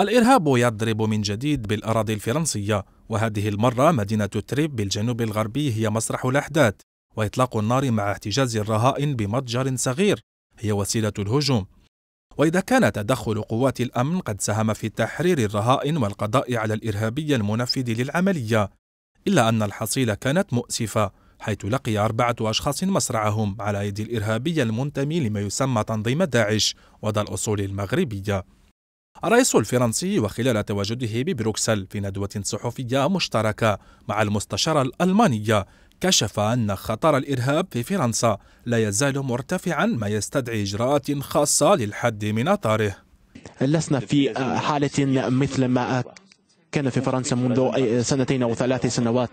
الإرهاب يضرب من جديد بالأراضي الفرنسية وهذه المرة مدينة تريب بالجنوب الغربي هي مسرح الأحداث وإطلاق النار مع احتجاز الرهائن بمتجر صغير هي وسيلة الهجوم وإذا كان تدخل قوات الأمن قد ساهم في تحرير الرهائن والقضاء على الإرهابي المنفذ للعملية إلا أن الحصيلة كانت مؤسفة حيث لقي أربعة أشخاص مصرعهم على يد الإرهابي المنتمي لما يسمى تنظيم داعش وذا الأصول المغربية الرئيس الفرنسي وخلال تواجده ببروكسل في ندوة صحفية مشتركة مع المستشارة الألمانية كشف أن خطر الإرهاب في فرنسا لا يزال مرتفعا ما يستدعي إجراءات خاصة للحد من أثاره لسنا في حالة مثل ما كان في فرنسا منذ سنتين أو ثلاث سنوات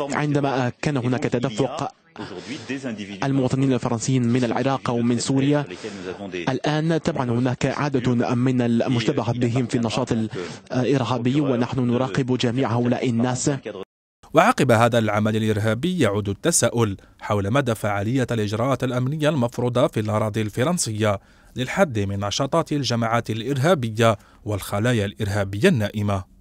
عندما كان هناك تدفق المواطنين الفرنسيين من العراق ومن سوريا الآن طبعا هناك عدد من المشتبه بهم في النشاط الإرهابي ونحن نراقب جميع هؤلاء الناس وعقب هذا العمل الإرهابي يعود التساؤل حول مدى فعالية الإجراءات الأمنية المفروضة في الأراضي الفرنسية للحد من نشاطات الجماعات الإرهابية والخلايا الإرهابية النائمة